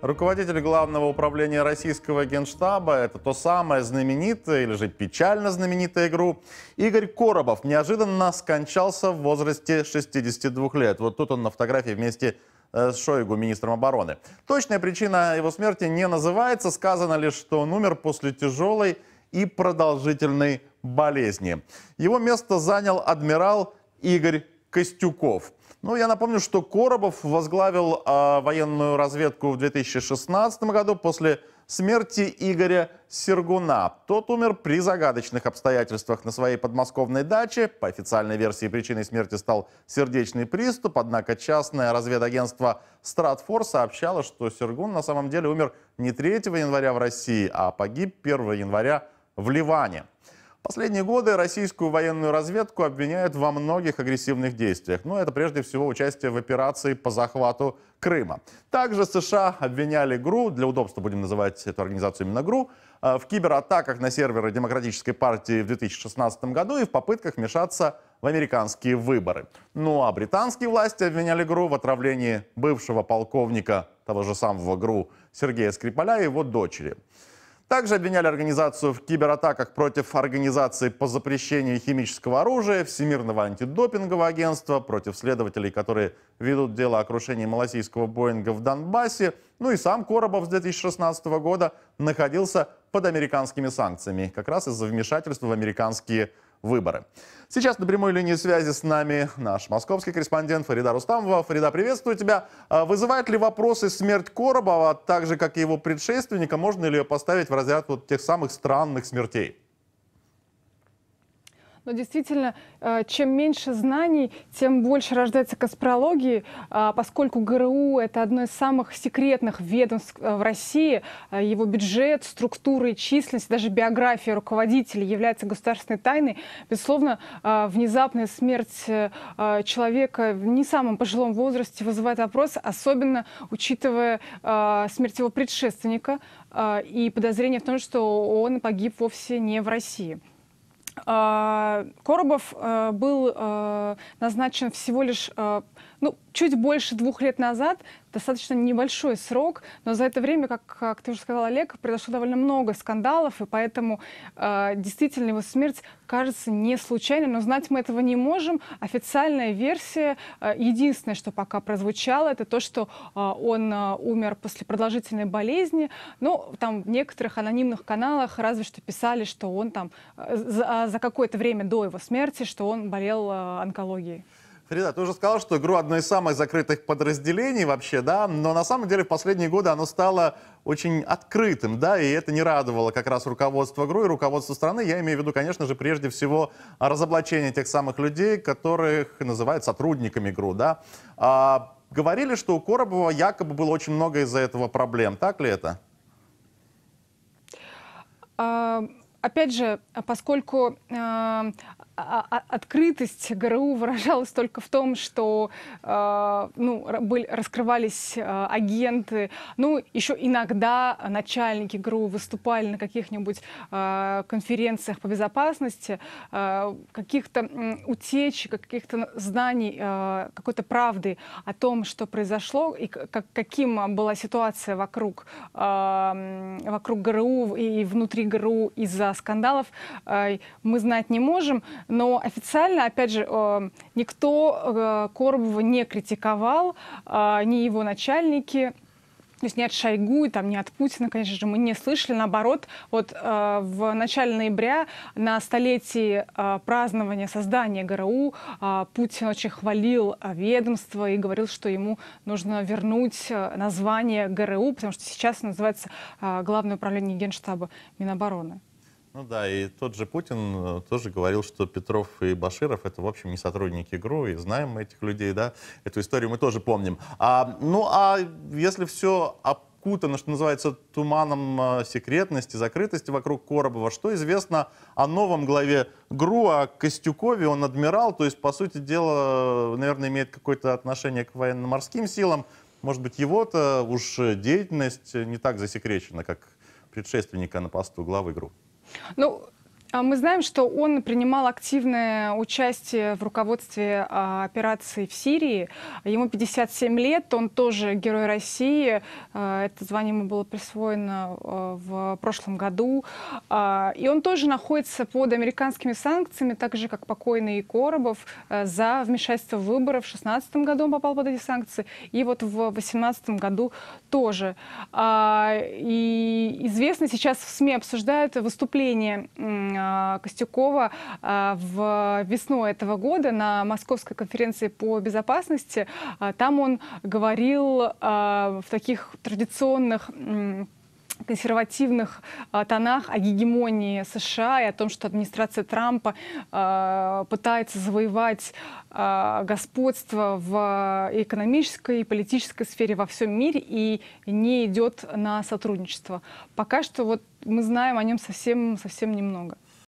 Руководитель главного управления российского генштаба – это то самое знаменитое или же печально знаменитое игру. Игорь Коробов неожиданно скончался в возрасте 62 лет. Вот тут он на фотографии вместе э, с Шойгу, министром обороны. Точная причина его смерти не называется. Сказано лишь, что он умер после тяжелой и продолжительной болезни. Его место занял адмирал Игорь Костюков. Ну, я напомню, что Коробов возглавил э, военную разведку в 2016 году после смерти Игоря Сергуна. Тот умер при загадочных обстоятельствах на своей подмосковной даче. По официальной версии причиной смерти стал сердечный приступ, однако частное разведагентство «Стратфор» сообщало, что Сергун на самом деле умер не 3 января в России, а погиб 1 января в Ливане. Последние годы российскую военную разведку обвиняют во многих агрессивных действиях. Но это прежде всего участие в операции по захвату Крыма. Также США обвиняли ГРУ, для удобства будем называть эту организацию именно ГРУ, э, в кибератаках на серверы Демократической партии в 2016 году и в попытках мешаться в американские выборы. Ну а британские власти обвиняли ГРУ в отравлении бывшего полковника того же самого ГРУ Сергея Скрипаля и его дочери. Также обвиняли организацию в кибератаках против организации по запрещению химического оружия, Всемирного антидопингового агентства, против следователей, которые ведут дело о крушении малосийского Боинга в Донбассе. Ну и сам Коробов с 2016 года находился под американскими санкциями, как раз из-за вмешательства в американские выборы. Сейчас на прямой линии связи с нами наш московский корреспондент Фарида Рустамова. Фарида, приветствую тебя. А, вызывает ли вопросы смерть Коробова, а так же, как и его предшественника, можно ли ее поставить в разряд вот тех самых странных смертей? Но действительно, э, чем меньше знаний, тем больше рождается к а, поскольку ГРУ – это одно из самых секретных ведомств э, в России. Э, его бюджет, структура и численность, даже биография руководителей является государственной тайной. Безусловно, внезапная смерть человека в не самом пожилом возрасте вызывает вопрос, особенно учитывая смерть его предшественника и подозрение в том, что он погиб вовсе не в России. А, Коробов э, был э, назначен всего лишь э, ну, чуть больше двух лет назад, достаточно небольшой срок, но за это время, как, как ты уже сказал, Олег, произошло довольно много скандалов, и поэтому э, действительно его смерть кажется не случайной, но знать мы этого не можем. Официальная версия, э, единственное, что пока прозвучало, это то, что э, он э, умер после продолжительной болезни, но ну, там в некоторых анонимных каналах разве что писали, что он там э, за, за какое-то время до его смерти, что он болел э, онкологией. Фрида, ты уже сказал, что игру одно из самых закрытых подразделений вообще, да, но на самом деле в последние годы оно стало очень открытым, да, и это не радовало как раз руководство ГРУ и руководство страны. Я имею в виду, конечно же, прежде всего разоблачение тех самых людей, которых называют сотрудниками ГРУ, да. А, говорили, что у Коробова якобы было очень много из-за этого проблем, так ли это? А опять же, поскольку э, а, а, открытость ГРУ выражалась только в том, что э, ну, были, раскрывались э, агенты, ну, еще иногда начальники ГРУ выступали на каких-нибудь э, конференциях по безопасности, э, каких-то э, утечек, каких-то знаний, э, какой-то правды о том, что произошло и как, каким была ситуация вокруг, э, вокруг ГРУ и внутри ГРУ из-за скандалов э, мы знать не можем, но официально, опять же, э, никто э, Коробова не критиковал, ни его начальники, то есть не от Шойгу, и там, не от Путина, конечно же, мы не слышали. Наоборот, вот э, в начале ноября на столетии э, празднования создания ГРУ э, Путин очень хвалил ведомство и говорил, что ему нужно вернуть название ГРУ, потому что сейчас называется э, Главное управление Генштаба Минобороны. Ну да, и тот же Путин э, тоже говорил, что Петров и Баширов это, в общем, не сотрудники ГРУ, и знаем мы этих людей, да, эту историю мы тоже помним. А, ну а если все окутано, что называется, туманом э, секретности, закрытости вокруг Коробова, что известно о новом главе ГРУ, о Костюкове, он адмирал, то есть, по сути дела, наверное, имеет какое-то отношение к военно-морским силам, может быть, его-то уж деятельность не так засекречена, как предшественника на посту главы ГРУ. Ну, а мы знаем, что он принимал активное участие в руководстве а, операции в Сирии. Ему 57 лет, он тоже герой России. А, это звание ему было присвоено в прошлом году. И он тоже находится под американскими санкциями, так же, как покойный Коробов, за вмешательство в выборы. В 2016 году он попал под эти санкции, и вот в 2018 году тоже. И известно, сейчас в СМИ обсуждают выступление Э, Костюкова э, в весну этого года на Московской конференции по безопасности. Э, там он говорил в таких традиционных консервативных тонах о гегемонии США и о том, что администрация Трампа пытается завоевать господство в экономической и политической сфере во всем мире и не идет на сотрудничество. Пока что вот мы знаем о нем совсем, совсем немного.